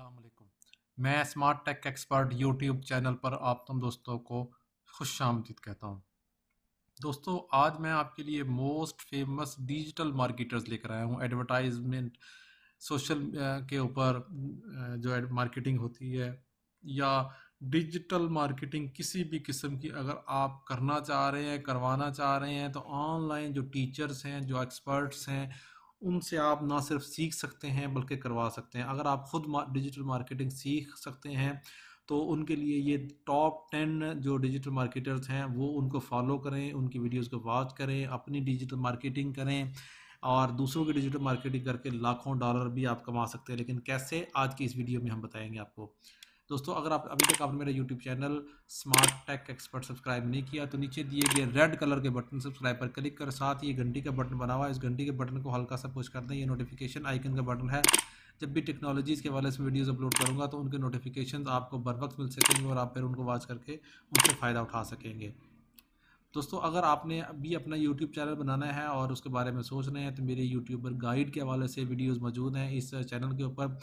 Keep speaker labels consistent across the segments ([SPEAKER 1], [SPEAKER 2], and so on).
[SPEAKER 1] असलकुम मैं smart take expert YouTube channel पर आप तुम दोस्तों को खुश आमदीद कहता हूँ दोस्तों आज मैं आपके लिए मोस्ट फेमस डिजिटल मार्केटर्स लेकर आया हूँ एडवर्टाइजमेंट सोशल के ऊपर जो मार्केटिंग होती है या डिजिटल मार्केटिंग किसी भी किस्म की अगर आप करना चाह रहे हैं करवाना चाह रहे हैं तो ऑनलाइन जो टीचर्स हैं जो एक्सपर्ट्स हैं उनसे आप ना सिर्फ सीख सकते हैं बल्कि करवा सकते हैं अगर आप खुद डिजिटल मार्केटिंग सीख सकते हैं तो उनके लिए ये टॉप टेन जो डिजिटल मार्केटर्स हैं वो उनको फॉलो करें उनकी वीडियोस को वॉच करें अपनी डिजिटल मार्केटिंग करें और दूसरों की डिजिटल मार्केटिंग करके लाखों डॉलर भी आप कमा सकते हैं लेकिन कैसे आज की इस वीडियो में हम बताएंगे आपको दोस्तों अगर आप अभी तक आपने मेरा YouTube channel smart take expert subscribe नहीं किया तो नीचे दिए गए रेड कलर के बटन सब्सक्राइब पर क्लिक कर साथ ये घंटी का बटन बना हुआ है इस घंटी के बटन को हल्का सा पुश कर दें ये नोटिफिकेशन आइकन का बटन है जब भी टेक्नोलॉजीज़ के वाले से वीडियोज़ अपलोड करूँगा तो उनके नोटिफिकेशन आपको बर वक्त मिल सकेंगे और आप फिर उनको वॉच करके उनसे फ़ायदा उठा सकेंगे दोस्तों अगर आपने अभी अपना यूट्यूब चैनल बनाना है और उसके बारे में सोच रहे हैं तो मेरे यूट्यूबर गाइड के हवाले से वीडियोस मौजूद हैं इस चैनल के ऊपर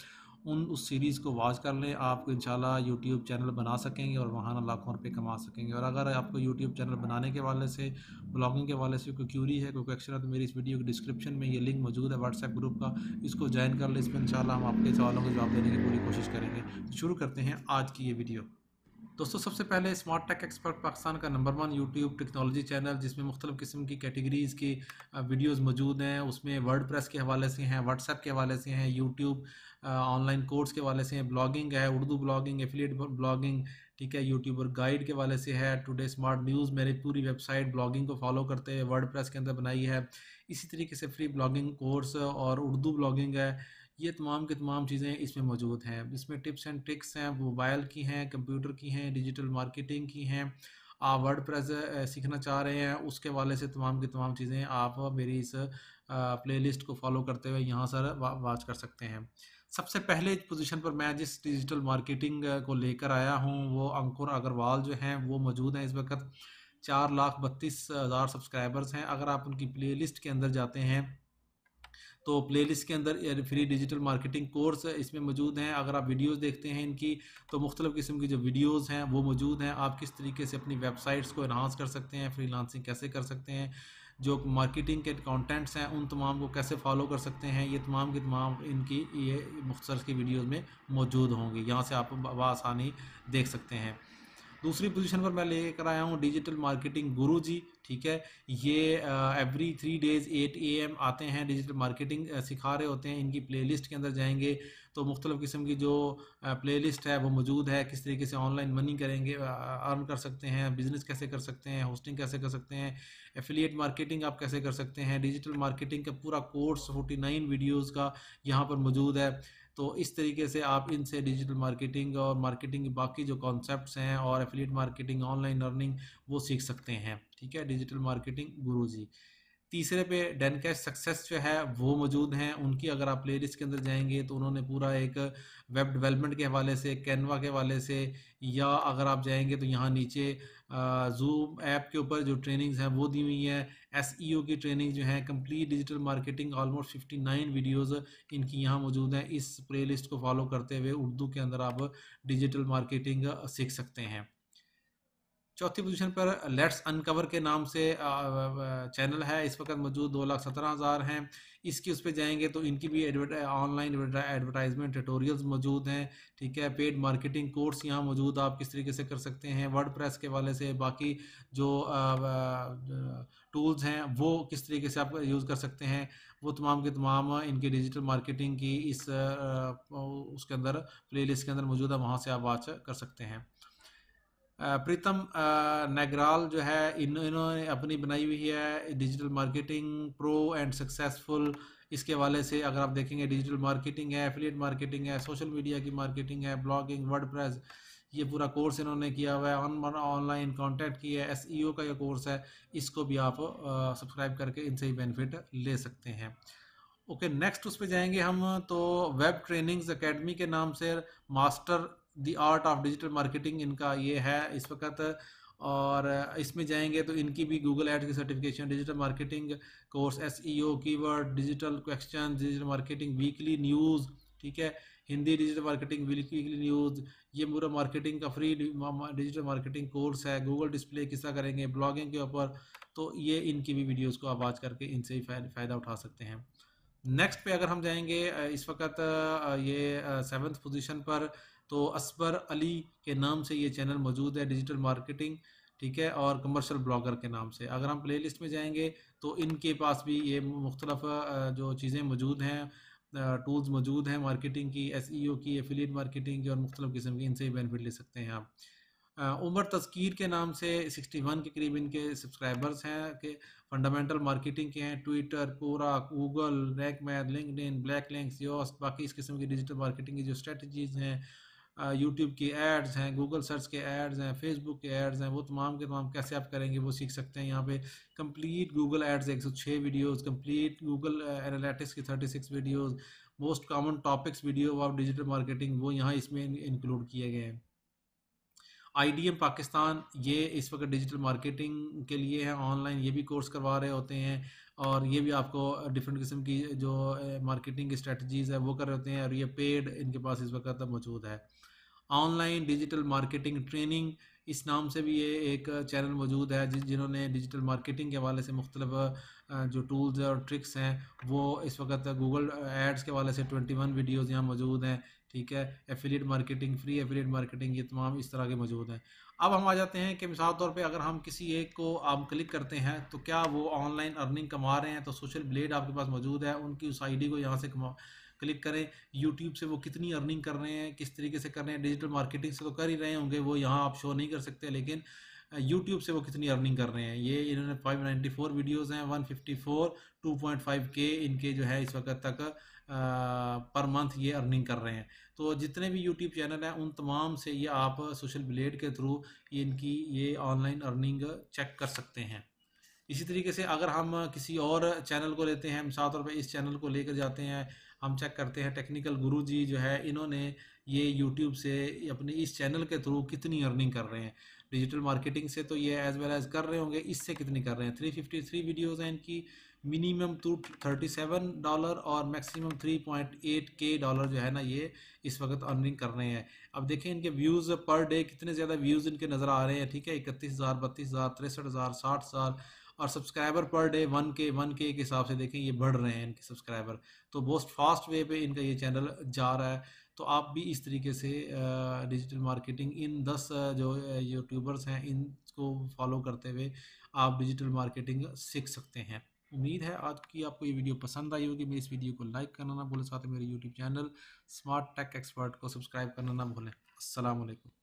[SPEAKER 1] उन उस सीरीज़ को वॉच कर लें आप इन शाला यूट्यूब चैनल बना सकेंगे और वहाँ लाखों रुपये कमा सकेंगे और अगर आपको यूट्यूब चैनल बनाने के वाले से ब्लॉगिंग के वाले से कोई क्यूरी है कोई क्वेश्चन है तो मेरी इस वीडियो के डिस्क्रिप्शन में ये लिंक मौजूद है व्हाट्सएप ग्रुप का इसको ज्वाइन कर लें इस पर हम आपके सवालों के जवाब देने की पूरी कोशिश करेंगे तो शुरू करते हैं आज की ये वीडियो दोस्तों सबसे पहले स्मार्ट टेक एक्सपर्ट पाकिस्तान का number one YouTube technology channel जिसमें मुख्तलिफ़ किस्म की कैटेगरीज़ की वीडियोज़ मौजूद हैं उसमें वर्ड प्रेस के हवाले से हैं व्हाट्सएप के हवाले से हैं यूट्यूब ऑनलाइन कोर्स के हवाले से हैं ब्लॉगिंग है उर्दू ब्लॉगिंग एफिलेट ब्लॉगिंग ठीक है यूट्यूबर गाइड के वाले से है टुडे स्मार्ट न्यूज़ मेरी पूरी वेबसाइट ब्लॉगिंग को फॉलो करते हैं वर्ड प्रेस के अंदर बनाई है इसी तरीके से फ्री ब्लॉगिंग कोर्स और उर्दू ब्लॉगिंग है ये तमाम की तमाम चीज़ें इसमें मौजूद हैं इसमें टिप्स एंड ट्रिक्स हैं मोबाइल की हैं कंप्यूटर की हैं डिजिटल मार्केटिंग की हैं आप वर्ड प्रेस सीखना चाह रहे हैं उसके वाले से तमाम की तमाम चीज़ें आप मेरी इस प्लेलिस्ट को फॉलो करते हुए यहाँ सर वाच कर सकते हैं सबसे पहले पोजीशन पर मैं जिस डिजिटल मार्केटिंग को लेकर आया हूँ वो अंकुर अग्रवाल जो हैं वो मौजूद हैं इस वक्त चार लाख बत्तीस हज़ार सब्सक्राइबर्स हैं अगर आप उनकी लिस्ट के अंदर जाते हैं तो प्लेलिस्ट के अंदर फ्री डिजिटल मार्केटिंग कोर्स इसमें मौजूद हैं अगर आप वीडियोस देखते हैं इनकी तो मुख्तलिफ़ किस्म की जो वीडियोस हैं वो मौजूद हैं आप किस तरीके से अपनी वेबसाइट्स को इन्हांस कर सकते हैं लांसिंग कैसे कर सकते हैं जो मार्केटिंग के कॉन्टेंट्स हैं उन तमाम को कैसे फॉलो कर सकते हैं ये तमाम की तमाम इनकी ये मुख्तर की वीडियोज़ में मौजूद होंगी यहाँ से आप आसानी देख सकते हैं दूसरी पोजीशन पर मैं लेकर आया हूँ डिजिटल मार्केटिंग गुरु जी ठीक है ये every three days eight A M आते हैं डिजिटल मार्केटिंग सिखा रहे होते हैं इनकी प्लेलिस्ट के अंदर जाएंगे तो मुख्तल किस्म की जो प्लेलिस्ट है वो मौजूद है किस तरीके से ऑनलाइन मनी करेंगे अर्न कर सकते हैं बिज़नेस कैसे कर सकते हैं होस्टिंग कैसे कर सकते हैं एफिलिएट मार्केटिंग आप कैसे कर सकते हैं डिजिटल मार्केटिंग का पूरा कोर्स फोर्टी नाइन वीडियोज़ का यहाँ पर मौजूद है तो इस तरीके से आप इनसे डिजिटल मार्केटिंग और मार्केटिंग के बाकी जो कॉन्सेप्ट हैं और एफिलिएट मार्केटिंग ऑनलाइन लर्निंग वो सीख सकते हैं ठीक है डिजिटल मार्केटिंग गुरु जी तीसरे पे डेन कैश सक्सेस जो है वो मौजूद हैं उनकी अगर आप प्ले लिस्ट के अंदर जाएंगे तो उन्होंने पूरा एक वेब डेवलपमेंट के हवाले से कैनवा के हवाले से या अगर आप जाएंगे तो यहाँ नीचे जूम ऐप के ऊपर जो ट्रेनिंग्स हैं वो दी हुई हैं एस e की ट्रेनिंग जो है complete digital marketing almost fifty nine videos इनकी यहाँ मौजूद हैं इस लिस्ट को फॉलो करते हुए उर्दू के अंदर आप डिजिटल मार्केटिंग सीख सकते हैं चौथी पोजीशन पर लेट्स अनकवर के नाम से चैनल है इस वक्त मौजूद दो लाख सत्रह हज़ार हैं इसकी उस पर जाएंगे तो इनकी भी ऑनलाइन एडवर्टाइजमेंट ट्यूटोरियल्स मौजूद हैं ठीक है पेड मार्केटिंग कोर्स यहाँ मौजूद आप किस तरीके से कर सकते हैं वर्ड प्रेस के वाले से बाकी जो टूल्स हैं वो किस तरीके से आप यूज़ कर सकते हैं वो तमाम के तमाम इनकी डिजिटल मार्केटिंग की इस उसके अंदर प्ले के अंदर मौजूद है वहाँ से आप वाच कर सकते हैं प्रीतम नगराल जो है इन इन्होंने अपनी बनाई हुई है digital marketing pro and successful इसके वाले से अगर आप देखेंगे डिजिटल मार्केटिंग है एफिलिएट मार्केटिंग है सोशल मीडिया की मार्केटिंग है ब्लॉगिंग वर्ड ये पूरा कोर्स इन्होंने किया हुआ है ऑन ऑनलाइन कॉन्टैक्ट किया है एस e का ये कोर्स है इसको भी आप सब्सक्राइब करके इनसे ही बेनिफिट ले सकते हैं ओके नेक्स्ट उस पर जाएंगे हम तो वेब ट्रेनिंग्स अकेडमी के नाम से master the art of digital marketing इनका ये है इस वक्त और इसमें जाएंगे तो इनकी भी गूगल ऐड की certification digital marketing course S E O की word digital question digital marketing weekly news ठीक है Hindi digital marketing weekly news ये पूरा मार्केटिंग का फ्री डिजिटल मार्केटिंग कोर्स है गूगल डिस्प्ले किसा करेंगे ब्लॉगिंग के ऊपर तो ये इनकी भी वीडियोज़ को आप आज करके इनसे ही फ़ायदा उठा सकते हैं नेक्स्ट पे अगर हम जाएंगे इस वक्त ये सेवन्थ पोजीशन पर तो असबर अली के नाम से ये चैनल मौजूद है डिजिटल मार्केटिंग ठीक है और कमर्शियल ब्लॉगर के नाम से अगर हम प्लेलिस्ट में जाएंगे तो इनके पास भी ये मुख्तलफ जो चीज़ें मौजूद हैं टूल्स मौजूद हैं मार्केटिंग की एस e की एफिलिएट मार्केटिंग की और मुख्तलिफ किस्म की इनसे बेनिफिट ले सकते हैं आप उमर तस्कीर के नाम से 61 के करीब इनके सब्सक्राइबर्स हैं के फंडामेंटल मार्केटिंग के हैं Twitter Quora Google rank math linked black link Yoast बाकी इस किस्म की डिजिटल मार्केटिंग की जो स्ट्रेटजीज हैं यूट्यूब के एड्स हैं गूगल सर्च के एड्स हैं फेसबुक के एड्स हैं वो तमाम के तमाम कैसे आप करेंगे वो सीख सकते हैं यहाँ पे कंप्लीट गूगल एड्स एक सौ छः वीडियोज़ कम्प्लीट गूगल एनालिटिक्स की six videos most common topics video of digital marketing वो यहाँ इसमें इंक्लूड किए गए हैं एम पाकिस्तान ये इस वक्त डिजिटल मार्केटिंग के लिए है ऑनलाइन ये भी कोर्स करवा रहे होते हैं और ये भी आपको डिफरेंट किस्म की जो मार्केटिंग की स्ट्रेटजीज़ है वो कर रहे होते हैं और ये पेड इनके पास इस वक्त मौजूद है ऑनलाइन डिजिटल मार्केटिंग ट्रेनिंग इस नाम से भी ये एक चैनल मौजूद है जिस जिन्होंने डिजिटल मार्केटिंग के हवाले से मुख्तलिफ जो टूल्स और ट्रिक्स हैं वो इस वक्त गूगल एड्स के हवाले से ट्वेंटी वन वीडियोज़ यहाँ मौजूद हैं ठीक है affiliate marketing free affiliate marketing ये तमाम इस तरह के मौजूद हैं अब हम आ जाते हैं कि मिसाल तौर पे अगर हम किसी एक को आप क्लिक करते हैं तो क्या वो ऑनलाइन अर्निंग कमा रहे हैं तो सोशल ब्लेड आपके पास मौजूद है उनकी उस डी को यहाँ से कमा क्लिक करें यूट्यूब से वो कितनी अर्निंग कर रहे हैं किस तरीके से कर रहे हैं डिजिटल मार्केटिंग से तो कर ही रहे होंगे वो यहाँ आप शो नहीं कर सकते लेकिन यूट्यूब से वो कितनी अर्निंग कर रहे हैं ये इन्होंने 594 वीडियोस हैं 154 2.5 के इनके जो है इस वक्त तक आ, पर मंथ ये अर्निंग कर रहे हैं तो जितने भी यूट्यूब चैनल हैं उन तमाम से ये आप सोशल ब्लेड के थ्रू इनकी ये ऑनलाइन अर्निंग चेक कर सकते हैं इसी तरीके से अगर हम किसी और चैनल को लेते हैं मिसाल तौर पर इस चैनल को लेकर जाते हैं हम चेक करते हैं टेक्निकल गुरु जी जो है इन्होंने ये यूट्यूब से अपने इस चैनल के थ्रू कितनी अर्निंग कर रहे हैं डिजिटल मार्केटिंग से तो ये एज वेल एज कर रहे होंगे इससे कितनी कर रहे हैं थ्री फिफ्टी थ्री वीडियोज़ हैं इनकी minimum two thirty seven dollar और maximum three point eight K dollar जो है ना ये इस वक्त अर्निंग कर रहे हैं अब देखें इनके व्यूज़ पर डे कितने ज़्यादा व्यूज़ इनके नज़र आ रहे हैं ठीक है इकतीस हज़ार बत्तीस हज़ार तिरसठ हज़ार साठ हज़ार और सब्सक्राइबर पर डे वन के वन के हिसाब से देखें ये बढ़ रहे हैं इनके सब्सक्राइबर तो बहुत फास्ट वे पे इनका ये चैनल जा रहा है तो आप भी इस तरीके से डिजिटल मार्केटिंग इन दस जो यूट्यूबर्स हैं इनको फॉलो करते हुए आप डिजिटल मार्केटिंग सीख सकते हैं उम्मीद है आज की आपको ये वीडियो पसंद आई होगी मेरी इस वीडियो को लाइक करना ना भूलें साथ ही मेरे YouTube channel smart take Expert को सब्सक्राइब करना ना भूलें असलकम